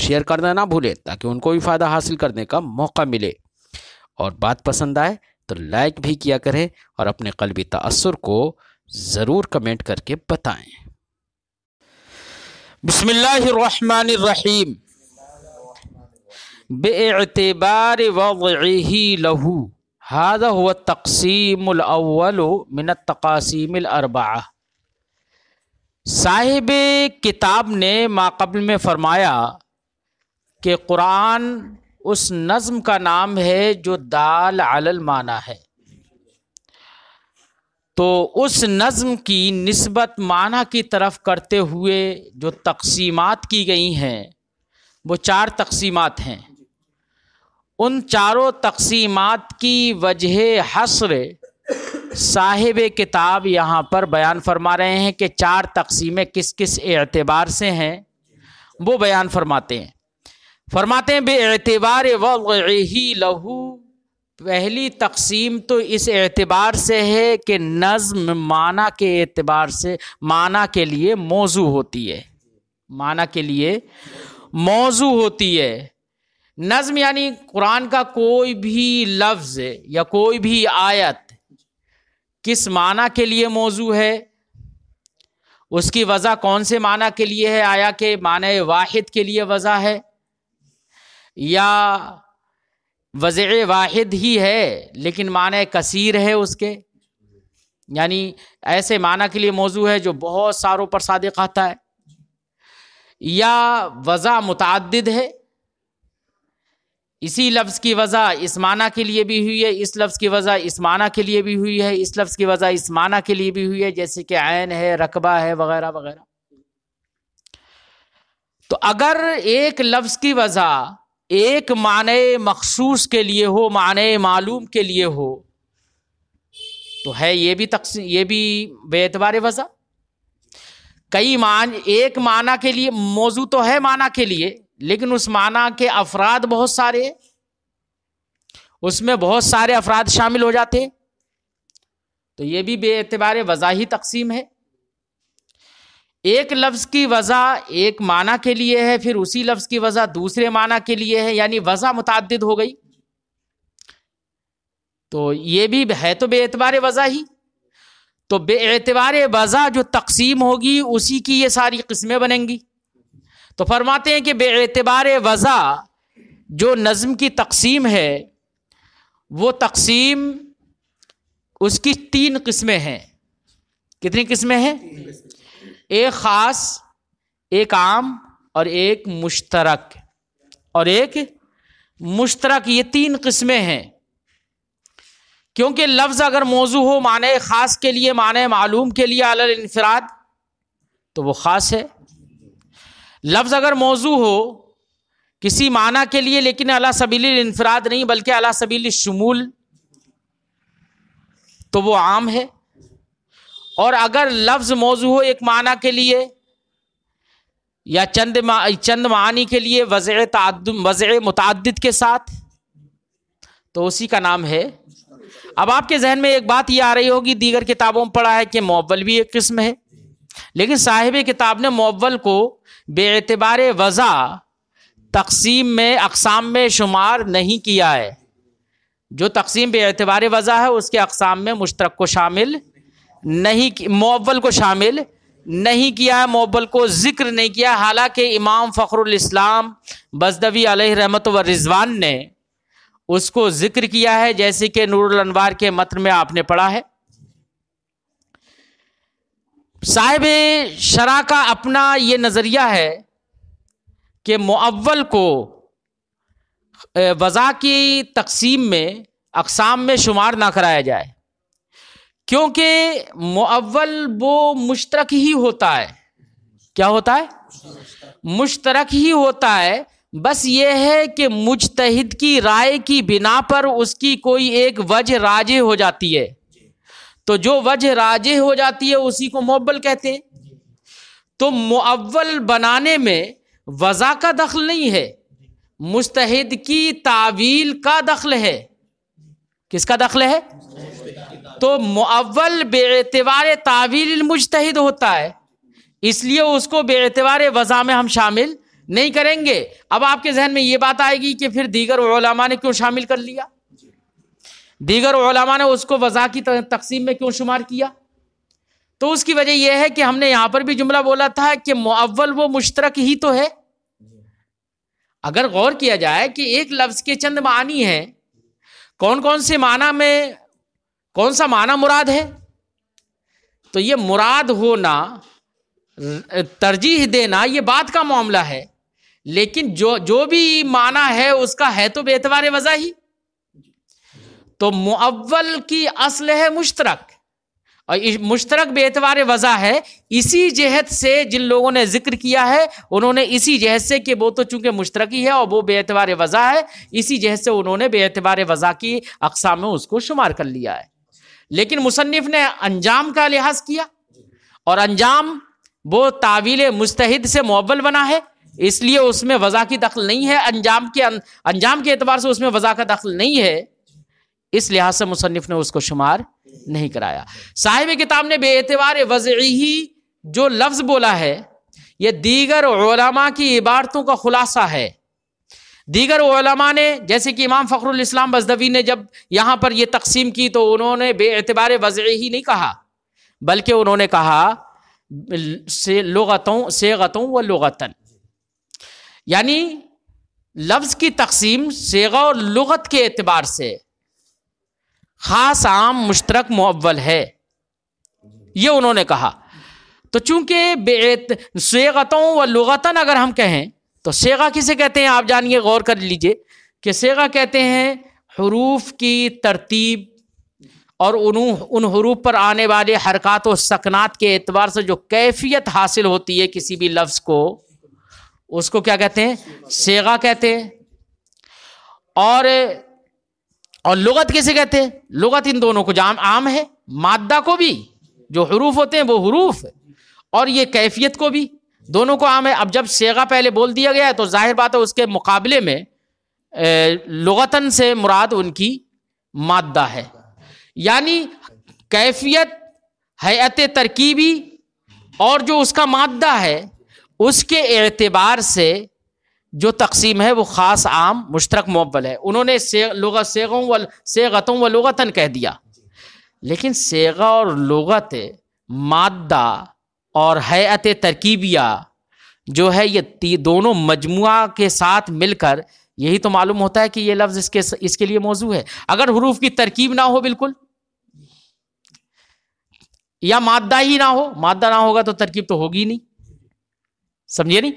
Share करना ना भूलें ताकि उनको भी फ़ायदा हासिल करने का मौका मिले और बात पसंद आए तो लाइक भी किया करें और अपने कलबी तसर को ज़रूर कमेंट करके बताएं बसमीम बेअबार वही लहू हाद हुआ तकसीमल मिन तकासीम अरबा साहिब किताब ने माकबल में फ़रमाया कि कुरान उस नज़म का नाम है जो दाल अलल माना है तो उस नज़म की नस्बत माना की तरफ करते हुए जो तकसीमात की गई हैं वो चार तकसीमात हैं उन चारों तकसीमात की वजह हसर साहिब किताब यहाँ पर बयान फरमा रहे हैं कि चार तकसीमें किस किस एतबार से हैं वो बयान फरमाते हैं फरमाते हैं बेतबार वही लहू पहली तकसीम तो इस एतबार से है कि नज़म माना के एतबार से माना के लिए मौजू होती है माना के लिए मौजू होती है नज़म यानी कुरान का कोई भी लफ्ज़ या कोई भी आयत किस माना के लिए मौजू है उसकी वजह कौन से माना के लिए है आया के माने वाहिद के लिए वजह है या वज़ वाहिद ही है लेकिन माने कसीर है उसके यानी ऐसे माना के लिए मौजू है जो बहुत सारों पर सादक आता है या वज़ा मुतद है इसी लफ्ज़ की वजह इस माना के लिए भी हुई है इस लफ्ज़ की वजह इस माना के लिए भी हुई है इस लफ्ज़ की वजह इस माना के लिए भी हुई है जैसे कि आयन है रकबा है वगैरह वगैरह तो अगर एक लफ्ज़ की वजह एक माने मखसूस के लिए हो माने मालूम के लिए हो तो है ये भी तक ये भी बेतबार वजह कई मान एक माना के लिए मौजू तो है माना के लिए लेकिन उस माना के अफराद बहुत सारे उसमें बहुत सारे अफराद शामिल हो जाते तो ये भी बेतबार वजह ही तकसीम है एक लफ्ज़ की वजह एक माना के लिए है फिर उसी लफ्ज़ की वजह दूसरे माना के लिए है यानी वजह मुतद हो गई तो ये भी है तो बेतबार वजह ही तो बेतबार वजह जो तकसीम होगी उसी की ये सारी किस्में बनेंगी तो फरमाते हैं कि बेतबार वजह जो नज़म की तकसीम है वो तकसीम उसकी तीन किस्में हैं कितनी किस्में हैं एक ख़ास एक आम और एक मुश्तरक और एक मुश्तरक ये तीन किस्में हैं क्योंकि लफ्ज़ अगर मौजू हो माने ख़ास के लिए माने मालूम के लिए अल इनफराद तो वो ख़ास है लफ्ज़ अगर मौजू हो किसी माना के लिए लेकिन अला सबील इनफराद नहीं बल्कि अला सबील शमूल तो वो आम है और अगर लफ्ज़ मौजू हो एक माना के लिए या चंद मा, चंद मानी के लिए वज़ वज़ मुतद के साथ तो उसी का नाम है अब आपके जहन में एक बात ये आ रही होगी दीगर किताबों में पढ़ा है कि मौवल भी एक किस्म है लेकिन साहिब किताब ने मौवल को बेतबार वज़ा तकसीम में अकसाम में शुमार नहीं किया है जो तकसीम बेतबार वज़ा है उसके अकसाम में मुश्तरक को शामिल नहीं मअल को शामिल नहीं किया है मोबल को ज़िक्र नहीं किया हालांकि इमाम फ़खरुलस्लाम बजदवी रहमत व रिजवान ने उसको ज़िक्र किया है जैसे कि नूरनवार के मतन में आपने पढ़ा है साहिब शरा का अपना ये नज़रिया है कि मुवल को वज़ा की तकसीम में अकसाम में शुमार ना कराया जाए क्योंकि मुअव्वल वो मुश्तरक ही होता है क्या होता है मुश्तरक ही होता है बस ये है कि मुजतहिद की राय की बिना पर उसकी कोई एक वजह राज हो जाती है तो जो वजह राज हो जाती है उसी को मुअव्वल कहते हैं तो मुअव्वल बनाने में वज़ा का दखल नहीं है मुस्तहिद की तावील का दखल है किसका दखल है तो मुअव्वल बेतवार तावील मुजतहद होता है इसलिए उसको बेतवार वज़ा में हम शामिल नहीं करेंगे अब आपके जहन में ये बात आएगी कि फिर दीगर ओलामा ने क्यों शामिल कर लिया दीगर ओलामा ने उसको वज़ा की तकसीम में क्यों शुमार किया तो उसकी वजह यह है कि हमने यहां पर भी जुमला बोला था कि मुअव्वल वो मुश्तरक ही तो है अगर गौर किया जाए कि एक लफ्ज़ के चंद मानी हैं कौन कौन से माना में कौन सा माना मुराद है तो ये मुराद होना तरजीह देना ये बात का मामला है लेकिन जो जो भी माना है उसका है तो बेतवार वजह ही तो मुअव्वल की असल है मुश्तरक और मुश्तरक बेतवार वजह है इसी जहत से जिन लोगों ने जिक्र किया है उन्होंने इसी जहत से कि वो तो चूंकि मुश्तरक ही है और वो बेतवार वजह है इसी जहत से उन्होंने बेतवार वजह की अकसा में उसको शुमार कर लिया है लेकिन मुसन्फ ने अंजाम का लिहाज किया और अंजाम वो तावील मुस्तहिद से मुबल बना है इसलिए उसमें वज़ा की दखल नहीं है अंजाम के अं-, अंजाम के एतबार से उसमें वज़ा का दखल नहीं है इस लिहाज से मुसनफ़ ने उसको शुमार नहीं कराया साहिब किताब ने बेतवार वज़ी जो लफ्ज़ बोला है यह दीगर की इबारतों का खुलासा है दीगर ओलमा ने जैसे कि इमाम फ़खरुलस्लाम बजदवी ने जब यहाँ पर यह तकसीम की तो उन्होंने बेअतबार वज़ ही नहीं कहा बल्कि उन्होंने कहा से लगतों से गतों व लगतन यानी लफ्ज़ की तकसीम सेगा और लगत के अतबार से ख़ास आम मुश्तरक मुवल है ये उन्होंने कहा तो चूँकि सेगतों व लगतन अगर हम कहें तो सेगा किसे कहते हैं आप जानिए गौर कर लीजिए कि सेगा कहते हैं हरूफ की तरतीब और उन उन हरूफ पर आने वाले हरकत व सकनात के एतबार से जो कैफियत हासिल होती है किसी भी लफ्ज़ को उसको क्या कहते हैं सेगा कहते हैं और और लगत कैसे कहते हैं लगत इन दोनों को जाम आम है मादा को भी जो हरूफ होते हैं वो हरूफ और ये कैफियत को भी दोनों को आम है अब जब सेगा पहले बोल दिया गया है तो जाहिर बात है उसके मुकाबले में लगतन से मुराद उनकी मादा है यानी कैफियत हैत तरकीबी और जो उसका मादा है उसके एतबार से जो तकसीम है वो ख़ास आम मुश्तरक मुबल है उन्होंने से, सेगों व सेगतों व लगतन कह दिया लेकिन सेगा और लगत मादा और हैत तरकीबिया जो है ये दोनों मजमु के साथ मिलकर यही तो मालूम होता है कि ये लफ्ज़ इसके इसके लिए मौजू है अगर हरूफ की तरकीब ना हो बिल्कुल या मादा ही ना हो मादा ना होगा तो तरकीब तो होगी नहीं समझिए नहीं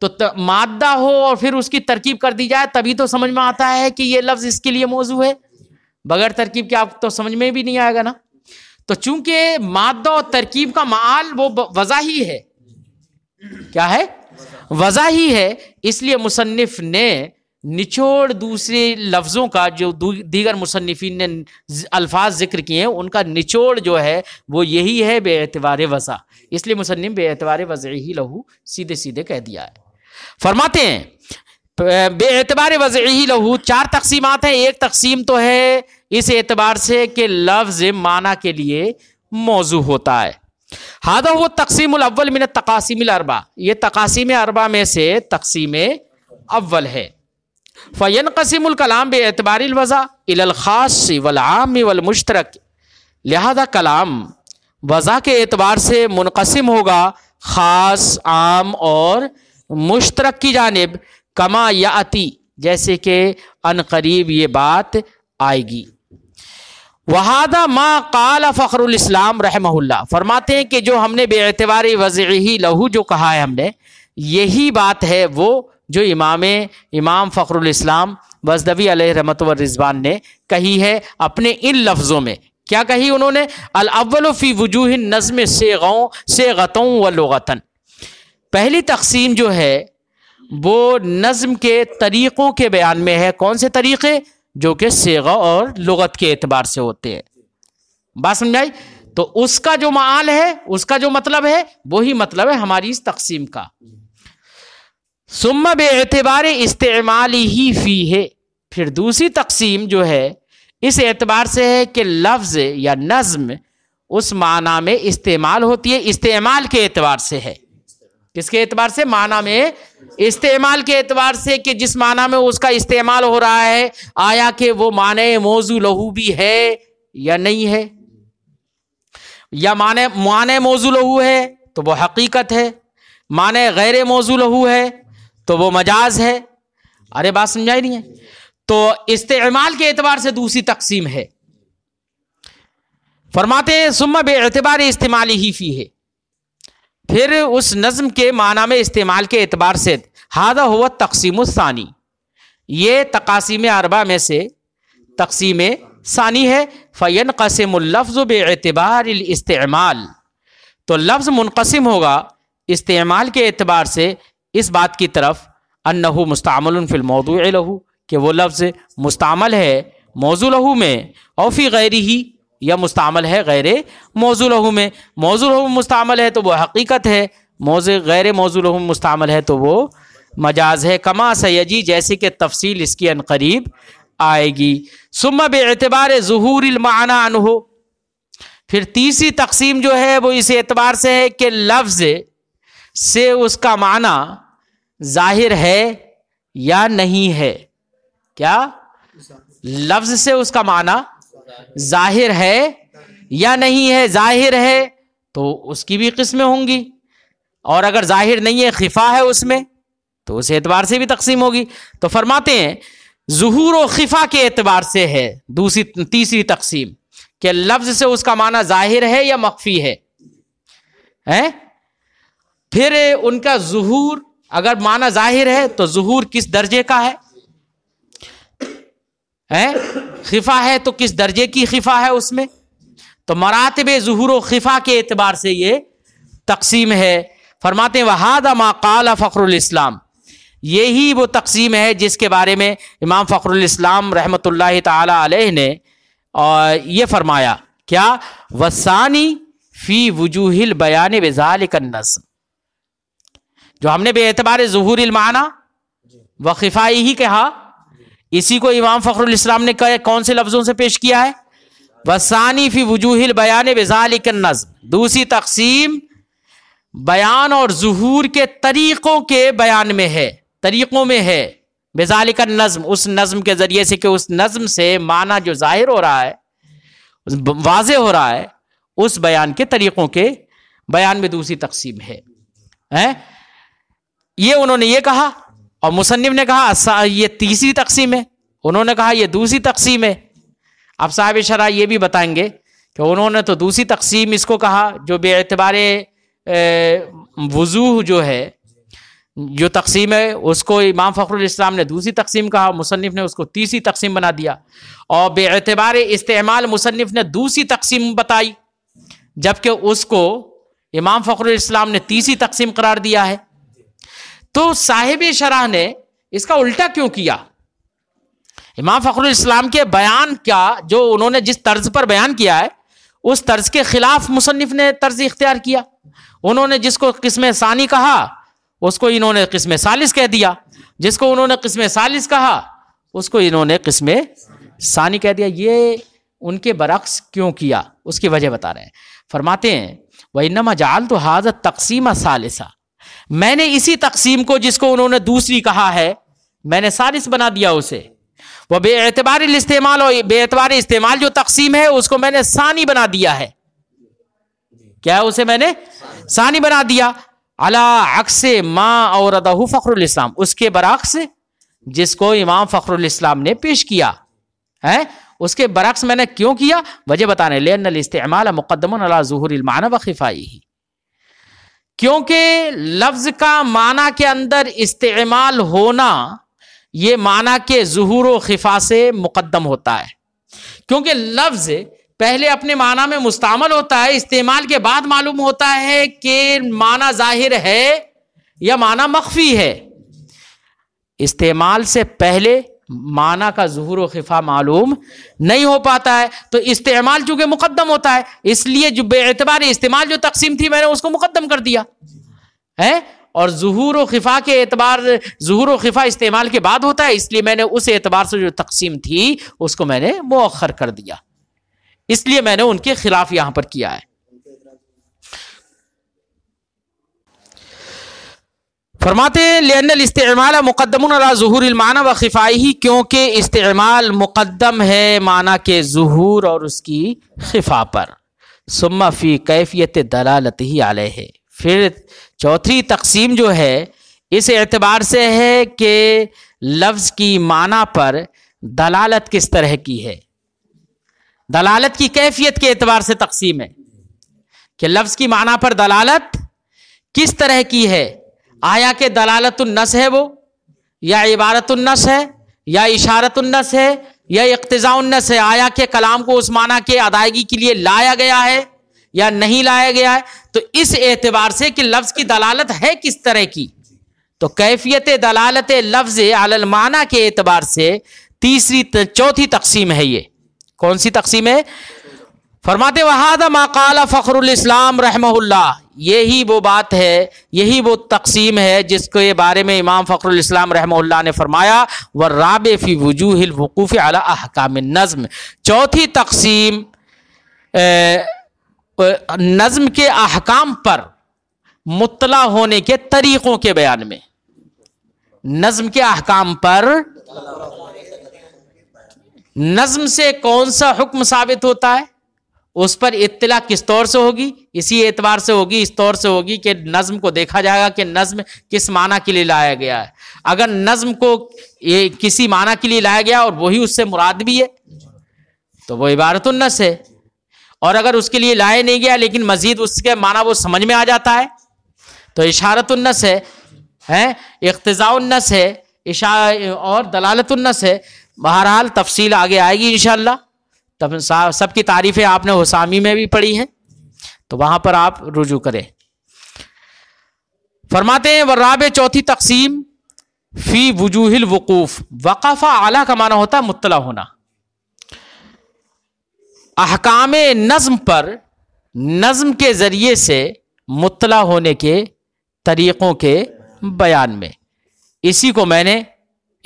तो त, मादा हो और फिर उसकी तरकीब कर दी जाए तभी तो समझ में आता है कि ये लफ्ज़ इसके लिए मौजू है बगैर तरकीब के आप तो समझ में भी नहीं आएगा ना तो चूंकि मादा और तरकीब का माल वो वजह ही है क्या है वजह ही है इसलिए मुसन्फ ने निचोड़ दूसरे लफ्ज़ों का जो दीगर मुसनफिन ने अल्फाज जिक्र किए हैं उनका निचोड़ जो है वो यही है बेतवार वज़ा इसलिए मुसनफ़ बेतवार वजह ही लहू सीधे सीधे कह दिया है फरमाते हैं बेतबार वज़ लहू चार तकसीमत हैं एक तकसीम तो है इस एतबार से कि लफ्ज़ माना के लिए मौजू होता है हादो वो तकसीम अव्वल मिन तकासीम अरबा ये तकासीम अरबा में से तकसीम अव्वल है फ़ैन कलाम बेतबार वज़ा इलखास वलाम वलमुश्तरक लिहाजा कलाम वज़ा के एतबार से मुनकसम होगा ख़ास आम और मुश्तरक की जानब कमा याति जैसे कि अन करीब ये बात आएगी वहादा मा काल फ़खरुलस्लाम रहमहुल्ला फरमाते हैं कि जो हमने बेतवार वज़ी लहू जो कहा है हमने यही बात है वो जो इमाम इमाम फ़खरुलस्लाम वजदवी रहमत रिजवान ने कही है अपने इन लफ्ज़ों में क्या कही उन्होंने अलअवलफ़ी वजूह नज़म से गौँ से गतों व लगतन पहली तकसीम जो है वो नज़म के तरीक़ों के बयान में है कौन से तरीक़े जो कि सेगा और लगत के एतबार से होते हैं बात समझ आई तो उसका जो माल है उसका जो मतलब है वही मतलब है हमारी इस तकसीम का सुम्मा बेतबार इस्तेमाल ही फ़ी है फिर दूसरी तकसीम जो है इस एतबार से है कि लफ्ज़ या नज़म उस माना में इस्तेमाल होती है इस्तेमाल के एतबार से है किसके एतबार से माना में इस्तेमाल के एतबार से कि जिस माना में उसका इस्तेमाल हो रहा है आया कि वो माने मौजू लहू भी है या नहीं है या माने माने मौजू लहू है तो वो हकीकत है माने गैर मौजू लहू है तो वो मजाज है अरे बात समझाई नहीं है तो इस्तेमाल के एतबार से दूसरी तकसीम है फरमाते सुम्मा बेतबार इस्तेमाल ही फी है फिर उस नज़म के माना में इस्तेमाल के एतबार से हादा हुआ तकसीम सानी ये तकासीम अरबा में से तकसीम सानी है फ़ैन कसमलफ़ बेतबार इस्तेमाल तो लफ्ज़ मुनकसम होगा इस्तेमाल के एतबार से इस बात की तरफ अनहू मुस्तमल फ़िलमौदू लहू कि वो लफ्ज़ मुस्तमल है मौजू लहू में और फिर गैर ही या मुस्तमल है गैर मौजूलहू में लहू मुस्तमल है तो वह हकीकत है मौज गैर मौजूलहू मुस्तमल है तो वो मजाज है कमा सैजी जैसे कि तफसील इसकी अनकरीब आएगी सुम बेतबार ज़हूरमाना हो फिर तीसरी तकसीम जो है वो इस एतबार से है कि लफ्ज़ से उसका माना जाहिर है या नहीं है क्या लफ्ज़ से उसका माना जाहिर है या नहीं है जाहिर है तो उसकी भी किस्में होंगी और अगर जाहिर नहीं है खिफा है उसमें तो उस एतबार से भी तकसीम होगी तो फरमाते हैं जहूर व खिफा के एतबार से है दूसरी तीसरी तकसीम के लफ्ज से उसका माना जाहिर है या मख्फी है हैं फिर उनका जहूर अगर माना जाहिर है तो जहूर किस दर्जे का है हैं खिफा है तो किस दर्जे की खिफा है उसमें तो मरातब जहूर खिफा के अतबार से ये तकसीम है फरमाते वहादा माकाल फ़खरुलस्लाम यही वो तकसीम है जिसके बारे में इमाम फ़खरुलस्लाम रहमत ला ने और ये फरमाया क्या वसानी फ़ी वजूहिल बयान वज़ाल नस्म जो हमने बेतबार जहूर माना खिफाई ही कहा इसी को इमाम फ़खरुल इस्लाम ने कौन से लफ्ज़ों से पेश किया है वसानी फी वजूहिल बयान बेजालिक नज्म दूसरी तकसीम बयान और जहूर के तरीक़ों के बयान में है तरीक़ों में है बेजालिक नज़्म उस नज्म के ज़रिए से कि उस नज्म से माना जो ज़ाहिर हो रहा है वाज हो रहा है उस बयान के तरीक़ों के बयान में दूसरी तकसीम है, है? ये उन्होंने ये कहा और मुसनिम ने कहा ये तीसरी तकसीम है उन्होंने कहा यह दूसरी तकसीम है अब साहब शरा ये भी बताएंगे कि उन्होंने तो दूसरी तकसीम इसको कहा जो बेतबार वजूह जो है जो तकसीम है उसको इमाम फ़खरुल इस्लाम ने दूसरी तकसीम कहा मुसनफ़ ने उसको तीसरी तकसीम बना दिया और बेतबार इस्तेमाल मुसनफ़ ने दूसरी तकसीम बताई जबकि उसको इमाम फ़खरुल इस्लाम ने तीसरी तकसीम करार दिया है तो साहिब शराह ने इसका उल्टा क्यों किया इमाम फ़खरुल इस्लाम के बयान का जो उन्होंने जिस तर्ज पर बयान किया है उस तर्ज के खिलाफ मुसनफ़ ने तर्ज इख्तियार किया उन्होंने जिसको किस्म सानी कहा उसको इन्होंने किस्म सालिस कह दिया जिसको उन्होंने किस्म सालिस कहा उसको इन्होंने किस्म सानी कह दिया ये उनके बरक्स क्यों किया उसकी वजह बता रहे हैं फरमाते हैं वही नमा जाल तो हाजत तकसीम सालिसा मैंने इसी तकसीम को जिसको उन्होंने दूसरी कहा है मैंने सारिस बना दिया उसे वह बेतबार इस्तेमाल और बेतबार इस्तेमाल जो तकसीम है उसको मैंने सानी बना दिया है क्या उसे मैंने सानी बना दिया अला अक्स माँ और अदहू फ़खरुल इस्लाम उसके बरक्स जिसको इमाम फ़खरुल इस्लाम ने पेश किया है उसके बरक्स मैंने क्यों किया वजह बताने लेन इस्तेमाल मुकदमन अला जहूर इलमान ही क्योंकि लफ्ज का माना के अंदर इस्तेमाल होना ये माना के जहूर व खिफा से मुकदम होता है क्योंकि लफ्ज पहले अपने माना में मुस्तमल होता है इस्तेमाल के बाद मालूम होता है कि माना जाहिर है या माना मख्फी है इस्तेमाल से पहले माना का जहूर व खिफा मालूम नहीं हो पाता है तो इस्तेमाल चूँकि मुकदम होता है इसलिए जो बेतबार इस्तेमाल जो तकसीम थी मैंने उसको मुकदम कर दिया है और जहूर व खिफा के एतबार जहूर व खिफा इस्तेमाल के बाद होता है इसलिए मैंने उस एतबार से जो तकसीम थी उसको मैंने मौखर कर दिया इसलिए मैंने उनके खिलाफ यहाँ पर किया है फरमाते लेनल इस्तेमाल मुकदम माना व ही क्योंकि इस्तेमाल मुकदम है माना के जहूर और उसकी खिफा पर सुम्मा फ़ी कैफियत दलालत ही आलह है फिर चौथी तकसीम जो है इस एतबार से है कि लफ्ज़ की माना पर दलालत किस तरह की है दलालत की कैफियत के एतबार से तकसीम है कि लफ्ज़ की माना पर दलालत किस तरह की है आया के दलालतुलनस है वो या इबारतुलनस है या इशारतुलनस है या इकतज़ाउन्नस है आया के कलाम को उस माना के अदायगी के लिए लाया गया है या नहीं लाया गया है तो इस एतबार से कि लफ्ज़ की दलालत है किस तरह की तो कैफियत दलालत लफ्ज़ अलमाना के एतबार से तीसरी चौथी तकसीम है ये कौन सी तकसीम है फरमाते वहादा माकाला फ़खरुलस्लाम रहमहुल्ला यही वो बात है यही वो तकसीम है जिसके बारे में इमाम फ़खरुलस्लाम रहमहुल्ला ने फरमाया व राब फ़ी वजूहलवकूफ़ अला अहकाम नज़म चौथी तकसीम नज़म के अहकाम पर मुतला होने के तरीक़ों के बयान में नज़म के अहकाम पर नज़म से कौन सा हुक्म साबित होता है उस पर इतला किस तौर से होगी इसी एतबार से होगी इस तौर से होगी कि नज़म को देखा जाएगा कि नज़म किस माना के लिए लाया गया है अगर नज्म को ये किसी माना के लिए लाया गया और वही उससे मुराद भी है तो वो इबारतुलनस है और अगर उसके लिए लाया नहीं गया लेकिन मजीद उसके माना वो समझ में आ जाता है तो इशारतुलनस है हैं इख्तजाउन्नस है इशा और दलालतुलनस है बहरहाल तफसील आगे आएगी इनशाला तब सबकी तारीफ़ें आपने हुसामी में भी पढ़ी हैं तो वहाँ पर आप रुजू करें फरमाते हैं वर्राब चौथी तकसीम फ़ी वजूहिल वकूफ़ वक़ाफ़ा आला का माना होता है मुतला होना अहकाम नज्म पर नज्म के ज़रिए से मुतला होने के तरीक़ों के बयान में इसी को मैंने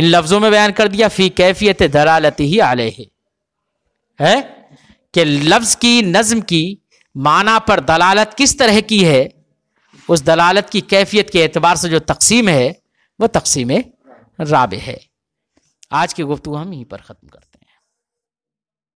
इन लफ्ज़ों में बयान कर दिया फ़ी कैफियत दरालती ही आलह है कि लफ्ज की नज्म की माना पर दलालत किस तरह की है उस दलालत की कैफियत के एतबार से जो तकसीम है वह तकसीम राब है आज की गुफ्तु हम यहीं पर ख़त्म करते